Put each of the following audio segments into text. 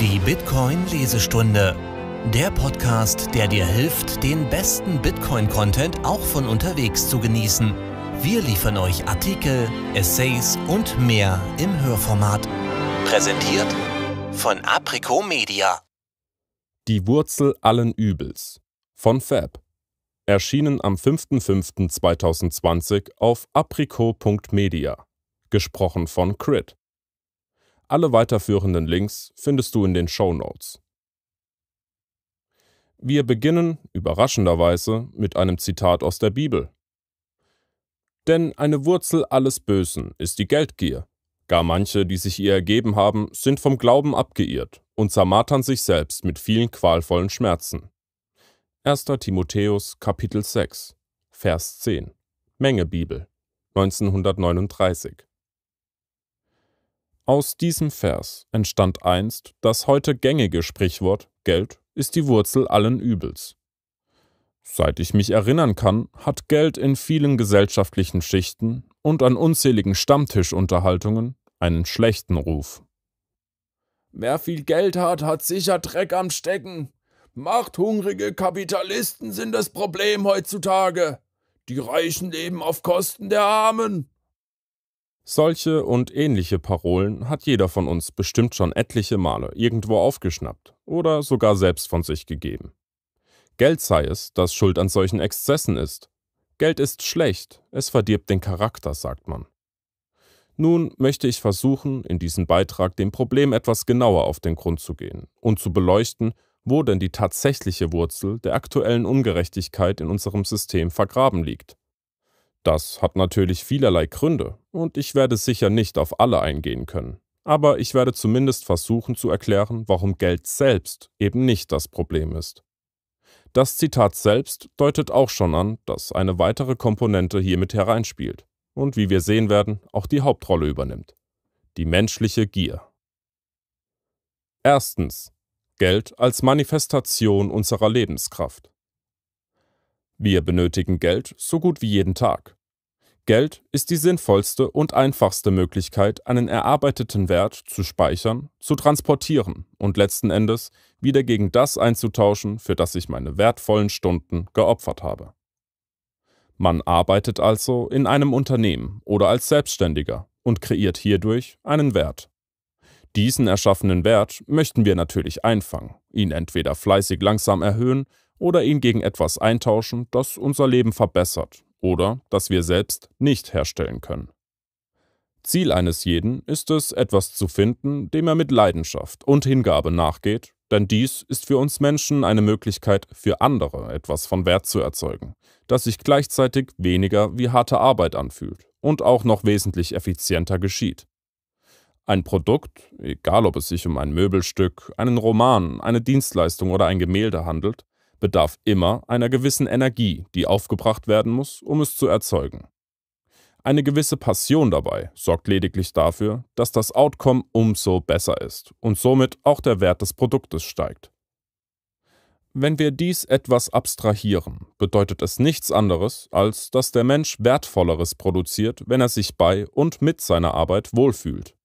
Die Bitcoin-Lesestunde. Der Podcast, der dir hilft, den besten Bitcoin-Content auch von unterwegs zu genießen. Wir liefern euch Artikel, Essays und mehr im Hörformat. Präsentiert von Aprico Media. Die Wurzel allen Übels von Fab. Erschienen am 5.5.2020 auf aprico.media. Gesprochen von Crit. Alle weiterführenden Links findest du in den Show Notes. Wir beginnen, überraschenderweise, mit einem Zitat aus der Bibel. Denn eine Wurzel alles Bösen ist die Geldgier. Gar manche, die sich ihr ergeben haben, sind vom Glauben abgeirrt und zermartern sich selbst mit vielen qualvollen Schmerzen. 1. Timotheus Kapitel 6 Vers 10 Menge Bibel 1939 aus diesem Vers entstand einst das heute gängige Sprichwort Geld ist die Wurzel allen Übels. Seit ich mich erinnern kann, hat Geld in vielen gesellschaftlichen Schichten und an unzähligen Stammtischunterhaltungen einen schlechten Ruf. Wer viel Geld hat, hat sicher Dreck am Stecken. Machthungrige Kapitalisten sind das Problem heutzutage. Die Reichen leben auf Kosten der Armen. Solche und ähnliche Parolen hat jeder von uns bestimmt schon etliche Male irgendwo aufgeschnappt oder sogar selbst von sich gegeben. Geld sei es, das Schuld an solchen Exzessen ist. Geld ist schlecht, es verdirbt den Charakter, sagt man. Nun möchte ich versuchen, in diesem Beitrag dem Problem etwas genauer auf den Grund zu gehen und zu beleuchten, wo denn die tatsächliche Wurzel der aktuellen Ungerechtigkeit in unserem System vergraben liegt. Das hat natürlich vielerlei Gründe und ich werde sicher nicht auf alle eingehen können. Aber ich werde zumindest versuchen zu erklären, warum Geld selbst eben nicht das Problem ist. Das Zitat selbst deutet auch schon an, dass eine weitere Komponente hiermit hereinspielt und wie wir sehen werden, auch die Hauptrolle übernimmt. Die menschliche Gier. Erstens. Geld als Manifestation unserer Lebenskraft. Wir benötigen Geld so gut wie jeden Tag. Geld ist die sinnvollste und einfachste Möglichkeit, einen erarbeiteten Wert zu speichern, zu transportieren und letzten Endes wieder gegen das einzutauschen, für das ich meine wertvollen Stunden geopfert habe. Man arbeitet also in einem Unternehmen oder als Selbstständiger und kreiert hierdurch einen Wert. Diesen erschaffenen Wert möchten wir natürlich einfangen, ihn entweder fleißig langsam erhöhen oder ihn gegen etwas eintauschen, das unser Leben verbessert oder das wir selbst nicht herstellen können. Ziel eines jeden ist es, etwas zu finden, dem er mit Leidenschaft und Hingabe nachgeht, denn dies ist für uns Menschen eine Möglichkeit, für andere etwas von Wert zu erzeugen, das sich gleichzeitig weniger wie harte Arbeit anfühlt und auch noch wesentlich effizienter geschieht. Ein Produkt, egal ob es sich um ein Möbelstück, einen Roman, eine Dienstleistung oder ein Gemälde handelt, bedarf immer einer gewissen Energie, die aufgebracht werden muss, um es zu erzeugen. Eine gewisse Passion dabei sorgt lediglich dafür, dass das Outcome umso besser ist und somit auch der Wert des Produktes steigt. Wenn wir dies etwas abstrahieren, bedeutet es nichts anderes, als dass der Mensch Wertvolleres produziert, wenn er sich bei und mit seiner Arbeit wohlfühlt.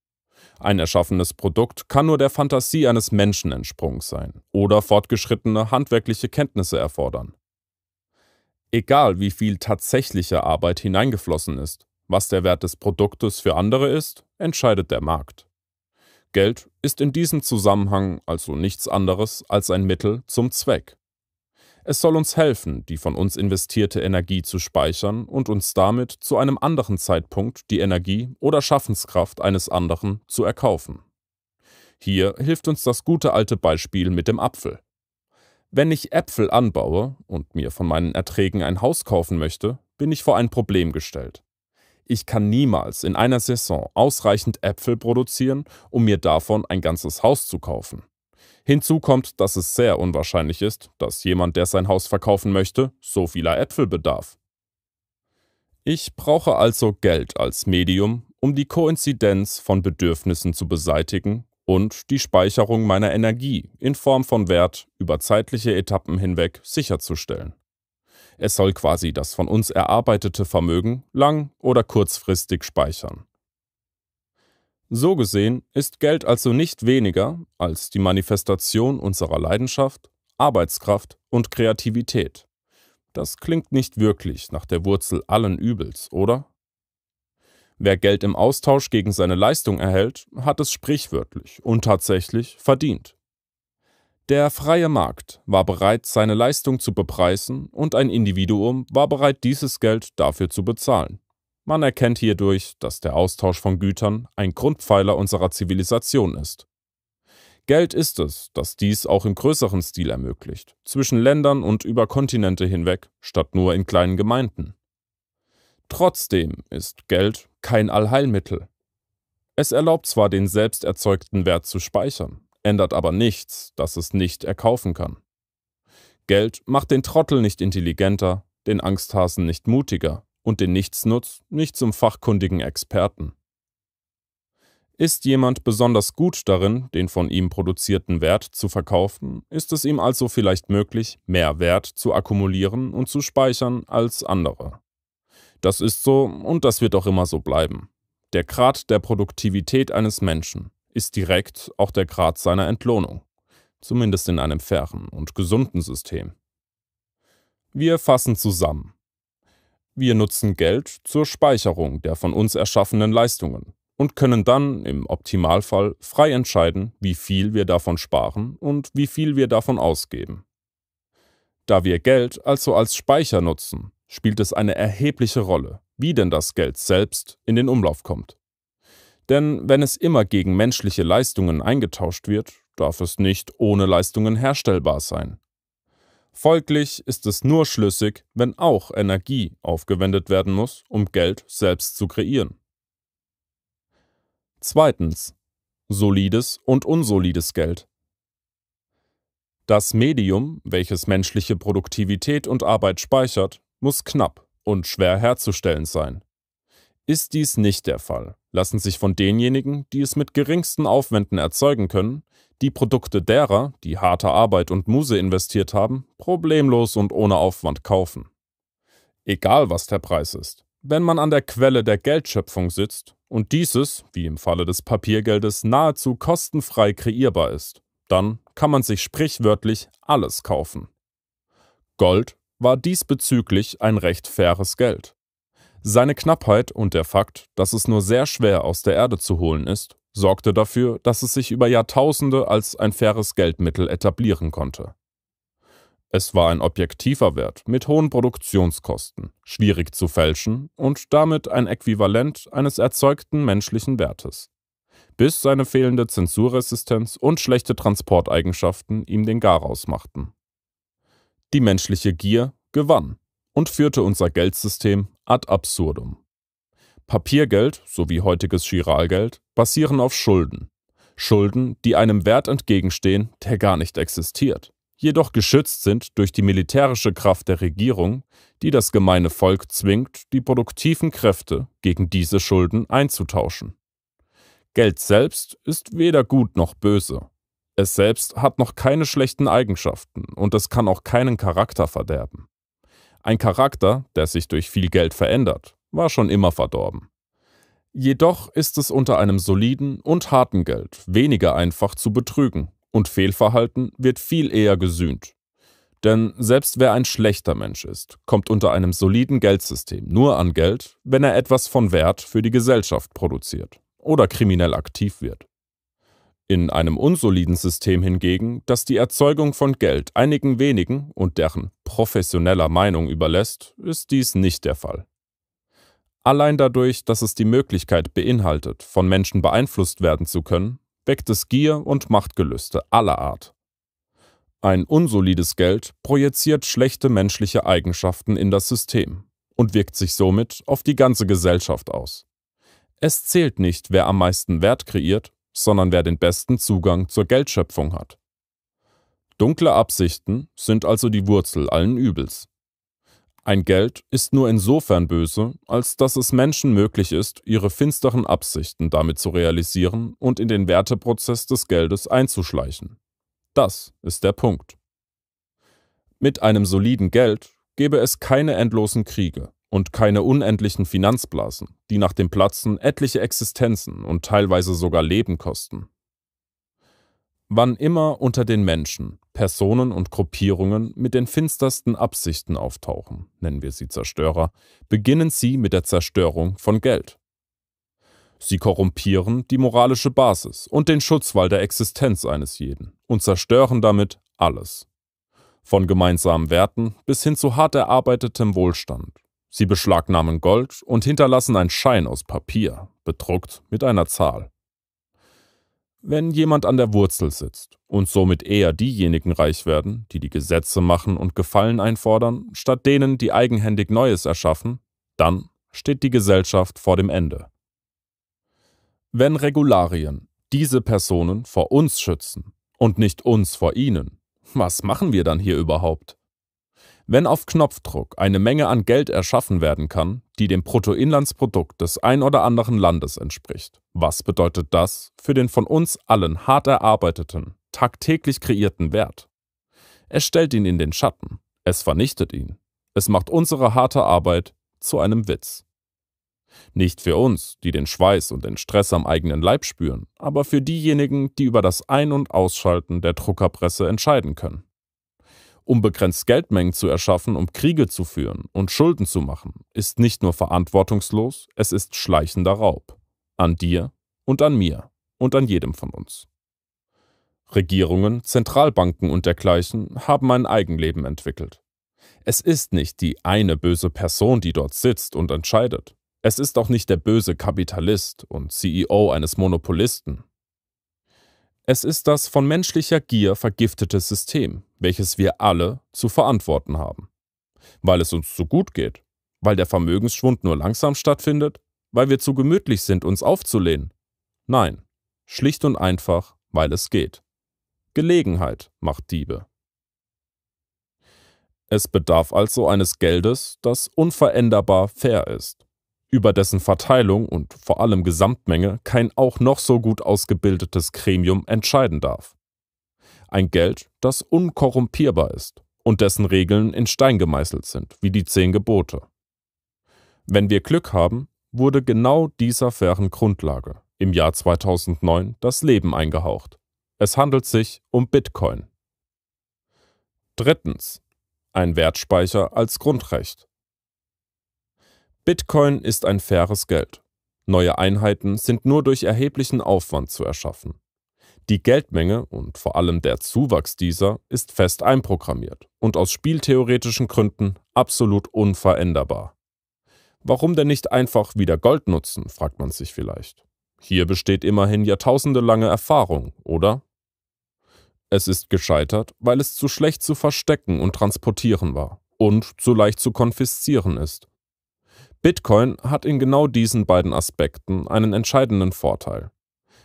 Ein erschaffenes Produkt kann nur der Fantasie eines Menschen entsprungen sein oder fortgeschrittene handwerkliche Kenntnisse erfordern. Egal wie viel tatsächliche Arbeit hineingeflossen ist, was der Wert des Produktes für andere ist, entscheidet der Markt. Geld ist in diesem Zusammenhang also nichts anderes als ein Mittel zum Zweck. Es soll uns helfen, die von uns investierte Energie zu speichern und uns damit zu einem anderen Zeitpunkt die Energie oder Schaffenskraft eines anderen zu erkaufen. Hier hilft uns das gute alte Beispiel mit dem Apfel. Wenn ich Äpfel anbaue und mir von meinen Erträgen ein Haus kaufen möchte, bin ich vor ein Problem gestellt. Ich kann niemals in einer Saison ausreichend Äpfel produzieren, um mir davon ein ganzes Haus zu kaufen. Hinzu kommt, dass es sehr unwahrscheinlich ist, dass jemand, der sein Haus verkaufen möchte, so vieler Äpfel bedarf. Ich brauche also Geld als Medium, um die Koinzidenz von Bedürfnissen zu beseitigen und die Speicherung meiner Energie in Form von Wert über zeitliche Etappen hinweg sicherzustellen. Es soll quasi das von uns erarbeitete Vermögen lang- oder kurzfristig speichern. So gesehen ist Geld also nicht weniger als die Manifestation unserer Leidenschaft, Arbeitskraft und Kreativität. Das klingt nicht wirklich nach der Wurzel allen Übels, oder? Wer Geld im Austausch gegen seine Leistung erhält, hat es sprichwörtlich und tatsächlich verdient. Der freie Markt war bereit, seine Leistung zu bepreisen und ein Individuum war bereit, dieses Geld dafür zu bezahlen. Man erkennt hierdurch, dass der Austausch von Gütern ein Grundpfeiler unserer Zivilisation ist. Geld ist es, das dies auch im größeren Stil ermöglicht, zwischen Ländern und über Kontinente hinweg, statt nur in kleinen Gemeinden. Trotzdem ist Geld kein Allheilmittel. Es erlaubt zwar den selbst erzeugten Wert zu speichern, ändert aber nichts, dass es nicht erkaufen kann. Geld macht den Trottel nicht intelligenter, den Angsthasen nicht mutiger, und den Nichtsnutz nicht zum fachkundigen Experten. Ist jemand besonders gut darin, den von ihm produzierten Wert zu verkaufen, ist es ihm also vielleicht möglich, mehr Wert zu akkumulieren und zu speichern als andere. Das ist so und das wird auch immer so bleiben. Der Grad der Produktivität eines Menschen ist direkt auch der Grad seiner Entlohnung, zumindest in einem fairen und gesunden System. Wir fassen zusammen. Wir nutzen Geld zur Speicherung der von uns erschaffenen Leistungen und können dann im Optimalfall frei entscheiden, wie viel wir davon sparen und wie viel wir davon ausgeben. Da wir Geld also als Speicher nutzen, spielt es eine erhebliche Rolle, wie denn das Geld selbst in den Umlauf kommt. Denn wenn es immer gegen menschliche Leistungen eingetauscht wird, darf es nicht ohne Leistungen herstellbar sein. Folglich ist es nur schlüssig, wenn auch Energie aufgewendet werden muss, um Geld selbst zu kreieren. Zweitens. Solides und unsolides Geld. Das Medium, welches menschliche Produktivität und Arbeit speichert, muss knapp und schwer herzustellen sein. Ist dies nicht der Fall, lassen sich von denjenigen, die es mit geringsten Aufwänden erzeugen können, die Produkte derer, die harte Arbeit und Muse investiert haben, problemlos und ohne Aufwand kaufen. Egal was der Preis ist, wenn man an der Quelle der Geldschöpfung sitzt und dieses, wie im Falle des Papiergeldes, nahezu kostenfrei kreierbar ist, dann kann man sich sprichwörtlich alles kaufen. Gold war diesbezüglich ein recht faires Geld seine Knappheit und der Fakt, dass es nur sehr schwer aus der Erde zu holen ist, sorgte dafür, dass es sich über Jahrtausende als ein faires Geldmittel etablieren konnte. Es war ein objektiver Wert mit hohen Produktionskosten, schwierig zu fälschen und damit ein Äquivalent eines erzeugten menschlichen Wertes, bis seine fehlende Zensurresistenz und schlechte Transporteigenschaften ihm den Garaus machten. Die menschliche Gier gewann und führte unser Geldsystem ad absurdum. Papiergeld sowie heutiges Chiralgeld basieren auf Schulden. Schulden, die einem Wert entgegenstehen, der gar nicht existiert, jedoch geschützt sind durch die militärische Kraft der Regierung, die das gemeine Volk zwingt, die produktiven Kräfte gegen diese Schulden einzutauschen. Geld selbst ist weder gut noch böse. Es selbst hat noch keine schlechten Eigenschaften und es kann auch keinen Charakter verderben. Ein Charakter, der sich durch viel Geld verändert, war schon immer verdorben. Jedoch ist es unter einem soliden und harten Geld weniger einfach zu betrügen und Fehlverhalten wird viel eher gesühnt. Denn selbst wer ein schlechter Mensch ist, kommt unter einem soliden Geldsystem nur an Geld, wenn er etwas von Wert für die Gesellschaft produziert oder kriminell aktiv wird in einem unsoliden System hingegen, das die Erzeugung von Geld einigen wenigen und deren professioneller Meinung überlässt, ist dies nicht der Fall. Allein dadurch, dass es die Möglichkeit beinhaltet, von Menschen beeinflusst werden zu können, weckt es Gier und Machtgelüste aller Art. Ein unsolides Geld projiziert schlechte menschliche Eigenschaften in das System und wirkt sich somit auf die ganze Gesellschaft aus. Es zählt nicht, wer am meisten Wert kreiert, sondern wer den besten Zugang zur Geldschöpfung hat. Dunkle Absichten sind also die Wurzel allen Übels. Ein Geld ist nur insofern böse, als dass es Menschen möglich ist, ihre finsteren Absichten damit zu realisieren und in den Werteprozess des Geldes einzuschleichen. Das ist der Punkt. Mit einem soliden Geld gäbe es keine endlosen Kriege, und keine unendlichen Finanzblasen, die nach dem Platzen etliche Existenzen und teilweise sogar Leben kosten. Wann immer unter den Menschen Personen und Gruppierungen mit den finstersten Absichten auftauchen, nennen wir sie Zerstörer, beginnen sie mit der Zerstörung von Geld. Sie korrumpieren die moralische Basis und den Schutzwall der Existenz eines jeden und zerstören damit alles. Von gemeinsamen Werten bis hin zu hart erarbeitetem Wohlstand Sie beschlagnahmen Gold und hinterlassen einen Schein aus Papier, bedruckt mit einer Zahl. Wenn jemand an der Wurzel sitzt und somit eher diejenigen reich werden, die die Gesetze machen und Gefallen einfordern, statt denen, die eigenhändig Neues erschaffen, dann steht die Gesellschaft vor dem Ende. Wenn Regularien diese Personen vor uns schützen und nicht uns vor ihnen, was machen wir dann hier überhaupt? Wenn auf Knopfdruck eine Menge an Geld erschaffen werden kann, die dem Bruttoinlandsprodukt des ein oder anderen Landes entspricht, was bedeutet das für den von uns allen hart erarbeiteten, tagtäglich kreierten Wert? Es stellt ihn in den Schatten, es vernichtet ihn, es macht unsere harte Arbeit zu einem Witz. Nicht für uns, die den Schweiß und den Stress am eigenen Leib spüren, aber für diejenigen, die über das Ein- und Ausschalten der Druckerpresse entscheiden können. Unbegrenzt Geldmengen zu erschaffen, um Kriege zu führen und Schulden zu machen, ist nicht nur verantwortungslos, es ist schleichender Raub. An dir und an mir und an jedem von uns. Regierungen, Zentralbanken und dergleichen haben ein Eigenleben entwickelt. Es ist nicht die eine böse Person, die dort sitzt und entscheidet. Es ist auch nicht der böse Kapitalist und CEO eines Monopolisten, es ist das von menschlicher Gier vergiftete System, welches wir alle zu verantworten haben. Weil es uns zu gut geht, weil der Vermögensschwund nur langsam stattfindet, weil wir zu gemütlich sind, uns aufzulehnen. Nein, schlicht und einfach, weil es geht. Gelegenheit macht Diebe. Es bedarf also eines Geldes, das unveränderbar fair ist über dessen Verteilung und vor allem Gesamtmenge kein auch noch so gut ausgebildetes Gremium entscheiden darf. Ein Geld, das unkorrumpierbar ist und dessen Regeln in Stein gemeißelt sind, wie die zehn Gebote. Wenn wir Glück haben, wurde genau dieser fairen Grundlage im Jahr 2009 das Leben eingehaucht. Es handelt sich um Bitcoin. Drittens. Ein Wertspeicher als Grundrecht. Bitcoin ist ein faires Geld. Neue Einheiten sind nur durch erheblichen Aufwand zu erschaffen. Die Geldmenge und vor allem der Zuwachs dieser ist fest einprogrammiert und aus spieltheoretischen Gründen absolut unveränderbar. Warum denn nicht einfach wieder Gold nutzen, fragt man sich vielleicht. Hier besteht immerhin jahrtausendelange Erfahrung, oder? Es ist gescheitert, weil es zu schlecht zu verstecken und transportieren war und zu leicht zu konfiszieren ist, Bitcoin hat in genau diesen beiden Aspekten einen entscheidenden Vorteil.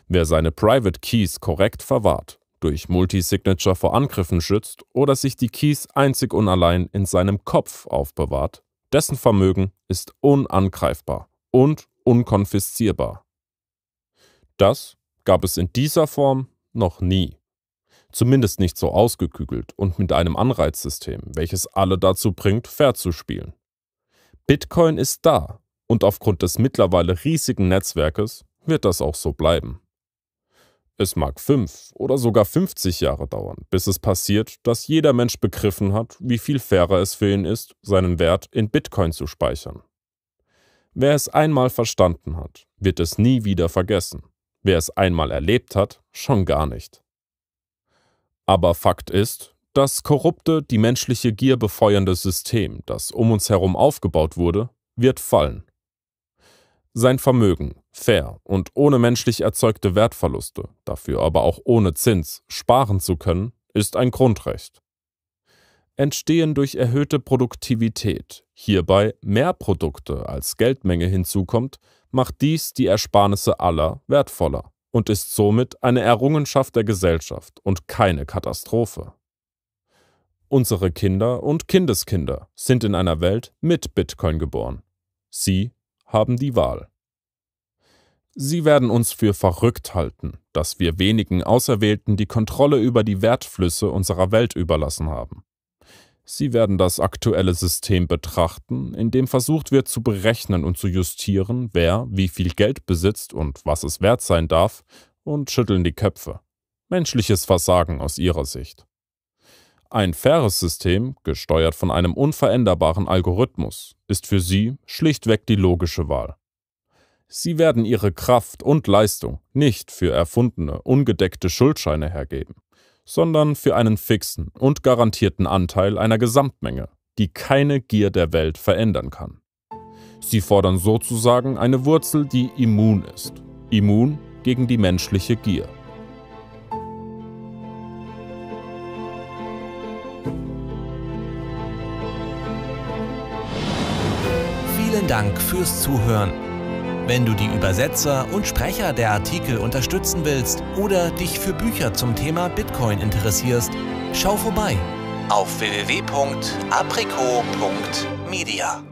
Wer seine Private Keys korrekt verwahrt, durch Multisignature vor Angriffen schützt oder sich die Keys einzig und allein in seinem Kopf aufbewahrt, dessen Vermögen ist unangreifbar und unkonfiszierbar. Das gab es in dieser Form noch nie. Zumindest nicht so ausgekügelt und mit einem Anreizsystem, welches alle dazu bringt, fair zu spielen. Bitcoin ist da und aufgrund des mittlerweile riesigen Netzwerkes wird das auch so bleiben. Es mag fünf oder sogar 50 Jahre dauern, bis es passiert, dass jeder Mensch begriffen hat, wie viel fairer es für ihn ist, seinen Wert in Bitcoin zu speichern. Wer es einmal verstanden hat, wird es nie wieder vergessen. Wer es einmal erlebt hat, schon gar nicht. Aber Fakt ist, das korrupte, die menschliche Gier befeuernde System, das um uns herum aufgebaut wurde, wird fallen. Sein Vermögen, fair und ohne menschlich erzeugte Wertverluste, dafür aber auch ohne Zins, sparen zu können, ist ein Grundrecht. Entstehen durch erhöhte Produktivität, hierbei mehr Produkte als Geldmenge hinzukommt, macht dies die Ersparnisse aller wertvoller und ist somit eine Errungenschaft der Gesellschaft und keine Katastrophe. Unsere Kinder und Kindeskinder sind in einer Welt mit Bitcoin geboren. Sie haben die Wahl. Sie werden uns für verrückt halten, dass wir wenigen Auserwählten die Kontrolle über die Wertflüsse unserer Welt überlassen haben. Sie werden das aktuelle System betrachten, in dem versucht wird zu berechnen und zu justieren, wer wie viel Geld besitzt und was es wert sein darf, und schütteln die Köpfe. Menschliches Versagen aus ihrer Sicht. Ein faires System, gesteuert von einem unveränderbaren Algorithmus, ist für Sie schlichtweg die logische Wahl. Sie werden Ihre Kraft und Leistung nicht für erfundene, ungedeckte Schuldscheine hergeben, sondern für einen fixen und garantierten Anteil einer Gesamtmenge, die keine Gier der Welt verändern kann. Sie fordern sozusagen eine Wurzel, die immun ist, immun gegen die menschliche Gier. fürs Zuhören. Wenn du die Übersetzer und Sprecher der Artikel unterstützen willst oder dich für Bücher zum Thema Bitcoin interessierst, schau vorbei auf www.aprico.media.